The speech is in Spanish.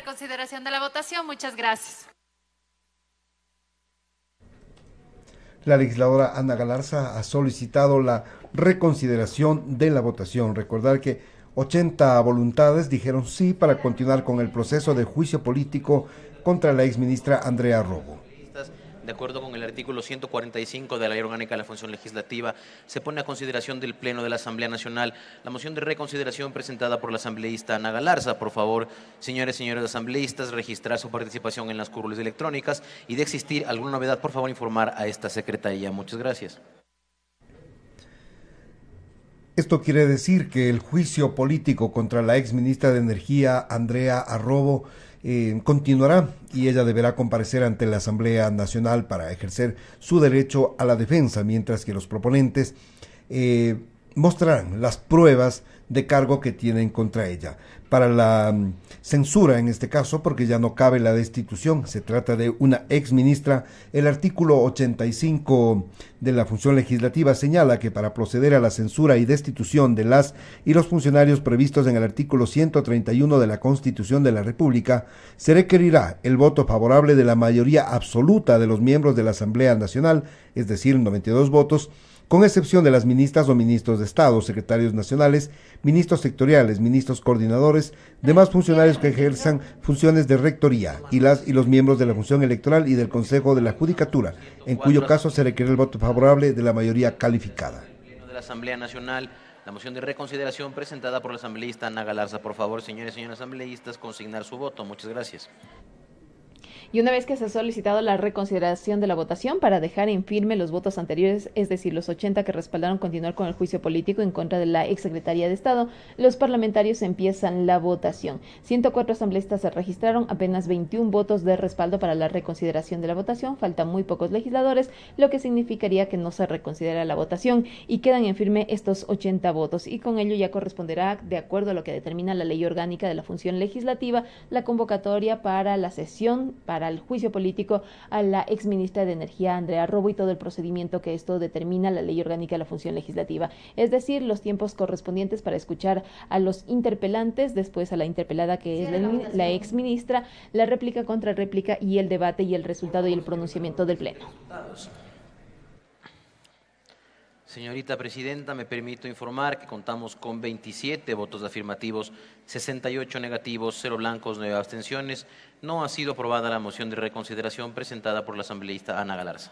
reconsideración de la votación. Muchas gracias. La legisladora Ana Galarza ha solicitado la reconsideración de la votación. Recordar que 80 voluntades dijeron sí para continuar con el proceso de juicio político contra la exministra Andrea Robo de acuerdo con el artículo 145 de la Ley Orgánica de la Función Legislativa, se pone a consideración del Pleno de la Asamblea Nacional la moción de reconsideración presentada por la asambleísta Ana Galarza. Por favor, señores y señores asambleístas, registrar su participación en las curules electrónicas y de existir alguna novedad, por favor, informar a esta Secretaría. Muchas gracias. Esto quiere decir que el juicio político contra la exministra de Energía, Andrea Arrobo, eh, continuará y ella deberá comparecer ante la Asamblea Nacional para ejercer su derecho a la defensa, mientras que los proponentes eh, mostrarán las pruebas de cargo que tienen contra ella. Para la mm, censura en este caso, porque ya no cabe la destitución, se trata de una ex ministra, el artículo 85 de la función legislativa señala que para proceder a la censura y destitución de las y los funcionarios previstos en el artículo 131 de la Constitución de la República, se requerirá el voto favorable de la mayoría absoluta de los miembros de la Asamblea Nacional, es decir, 92 votos, con excepción de las ministras o ministros de Estado, secretarios nacionales, ministros sectoriales, ministros coordinadores, demás funcionarios que ejerzan funciones de rectoría y las y los miembros de la función electoral y del Consejo de la Judicatura, en cuyo caso se requiere el voto favorable de la mayoría calificada. De la Asamblea Nacional, la moción de reconsideración presentada por la asambleísta Ana Galarza, por favor, señores y señoras asambleístas, consignar su voto. Muchas gracias y una vez que se ha solicitado la reconsideración de la votación para dejar en firme los votos anteriores, es decir, los 80 que respaldaron continuar con el juicio político en contra de la exsecretaria de Estado, los parlamentarios empiezan la votación. 104 asambleístas se registraron, apenas 21 votos de respaldo para la reconsideración de la votación, faltan muy pocos legisladores, lo que significaría que no se reconsidera la votación y quedan en firme estos 80 votos y con ello ya corresponderá, de acuerdo a lo que determina la ley orgánica de la función legislativa, la convocatoria para la sesión para al juicio político a la ex ministra de Energía, Andrea Robo, y todo el procedimiento que esto determina la ley orgánica de la función legislativa, es decir, los tiempos correspondientes para escuchar a los interpelantes, después a la interpelada que es la, ex ministra, la réplica contra réplica y el debate y el resultado y el pronunciamiento del Pleno. Señorita Presidenta, me permito informar que contamos con 27 votos afirmativos, 68 negativos, 0 blancos, 9 abstenciones. No ha sido aprobada la moción de reconsideración presentada por la asambleísta Ana Galarza.